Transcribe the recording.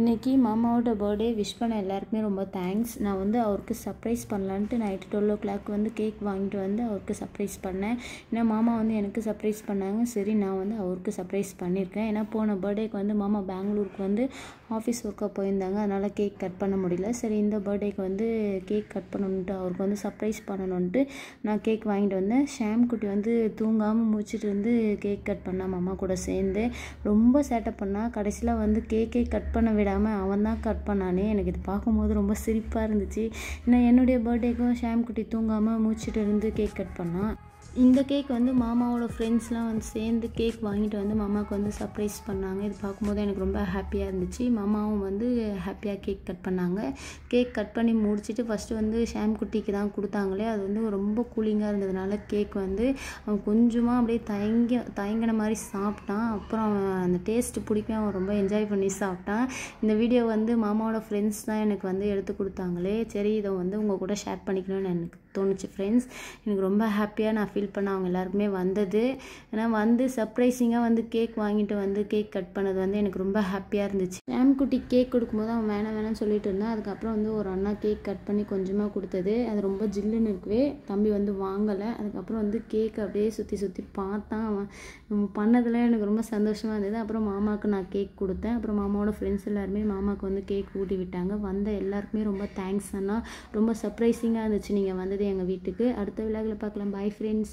இன்றைக்கி மாமாவோட birthday wish பண்ண எல்லாருக்குமே ரொம்ப தேங்க்ஸ் நான் வந்து அவருக்கு சர்ப்ரைஸ் பண்ணலான்ட்டு நைட்டு டுவெல் ஓ கிளாக் வந்து கேக் வாங்கிட்டு வந்து அவருக்கு சர்ப்ரைஸ் பண்ணேன் ஏன்னா மாமா வந்து எனக்கு சர்ப்ரைஸ் பண்ணாங்க சரி நான் வந்து அவருக்கு சர்ப்ரைஸ் பண்ணியிருக்கேன் ஏன்னா போன பர்த்டேக்கு வந்து மாமா பெங்களூருக்கு வந்து ஆஃபீஸ் ஒர்க்காக போயிருந்தாங்க அதனால் கேக் கட் பண்ண முடியல சரி இந்த பர்த்டேக்கு வந்து கேக் கட் பண்ணணுன்ட்டு அவருக்கு வந்து சர்ப்ரைஸ் பண்ணணுன்ட்டு நான் கேக் வாங்கிட்டு வந்தேன் ஷாம் குட்டி வந்து தூங்காமல் முடிச்சுட்டு வந்து கேக் கட் பண்ணேன் மாமா கூட சேர்ந்து ரொம்ப சேட்டை பண்ணால் கடைசியில் வந்து கேக்கே கட் பண்ண விடாமல் அவன் தான் கட் பண்ணானே எனக்கு இது பார்க்கும்போது ரொம்ப சிரிப்பாக இருந்துச்சு நான் என்னுடைய பர்த்டேக்கும் ஷாம்குட்டி தூங்காமல் மூச்சிட்டு இருந்து கேக் கட் பண்ணான் இந்த கேக் வந்து மாமாவோட ஃப்ரெண்ட்ஸ்லாம் வந்து சேர்ந்து கேக் வாங்கிட்டு வந்து மாமாவுக்கு வந்து சர்ப்ரைஸ் பண்ணாங்க இது பார்க்கும்போது எனக்கு ரொம்ப ஹாப்பியாக இருந்துச்சு மாமாவும் வந்து ஹாப்பியாக கேக் கட் பண்ணாங்க கேக் கட் பண்ணி முடிச்சுட்டு ஃபஸ்ட்டு வந்து ஷாம் குட்டிக்கு தான் கொடுத்தாங்களே அது வந்து ரொம்ப கூலிங்காக இருந்ததுனால கேக் வந்து அவன் கொஞ்சமாக அப்படியே தயங்கி தயங்கின மாதிரி சாப்பிட்டான் அப்புறம் அந்த டேஸ்ட்டு பிடிக்கும் அவன் ரொம்ப என்ஜாய் பண்ணி சாப்பிட்டான் இந்த வீடியோ வந்து மாமாவோட ஃப்ரெண்ட்ஸ் தான் எனக்கு வந்து எடுத்து கொடுத்தாங்களே சரி இதை வந்து உங்கள் கூட ஷேர் பண்ணிக்கணும்னு எனக்கு தோணுச்சு ஃப்ரெண்ட்ஸ் எனக்கு ரொம்ப ஹாப்பியாக நான் ஃபீல் பண்ண அவங்க எல்லாருக்குமே வந்தது ஏன்னா வந்து சர்ப்ரைசிங்காக வந்து கேக் வாங்கிட்டு வந்து கேக் கட் பண்ணது வந்து எனக்கு ரொம்ப ஹாப்பியாக இருந்துச்சு மேம் குட்டி கேக் கொடுக்கும்போது அவன் வேணாம் வேணாம்னு சொல்லிட்டு இருந்தான் அதுக்கப்புறம் வந்து ஒரு அண்ணா கேக் கட் பண்ணி கொஞ்சமாக கொடுத்தது அது ரொம்ப ஜில்லுன்னு இருக்கவே தம்பி வந்து வாங்கலை அதுக்கப்புறம் வந்து கேக் அப்படியே சுற்றி சுற்றி பார்த்தான் அவன் பண்ணதெல்லாம் எனக்கு ரொம்ப சந்தோஷமாக இருந்தது அப்புறம் மாமாவுக்கு நான் கேக் கொடுத்தேன் அப்புறம் மாமாவோட ஃப்ரெண்ட்ஸ் எல்லாருமே மாமாவுக்கு வந்து கேக் ஊட்டி விட்டாங்க வந்த எல்லாருக்குமே ரொம்ப தேங்க்ஸ் அண்ணா ரொம்ப சர்ப்ரைசிங்காக இருந்துச்சு நீங்கள் வந்தது எங்கள் வீட்டுக்கு அடுத்த விழாவில் பார்க்கலாம் பாய் ஃப்ரெண்ட்ஸ்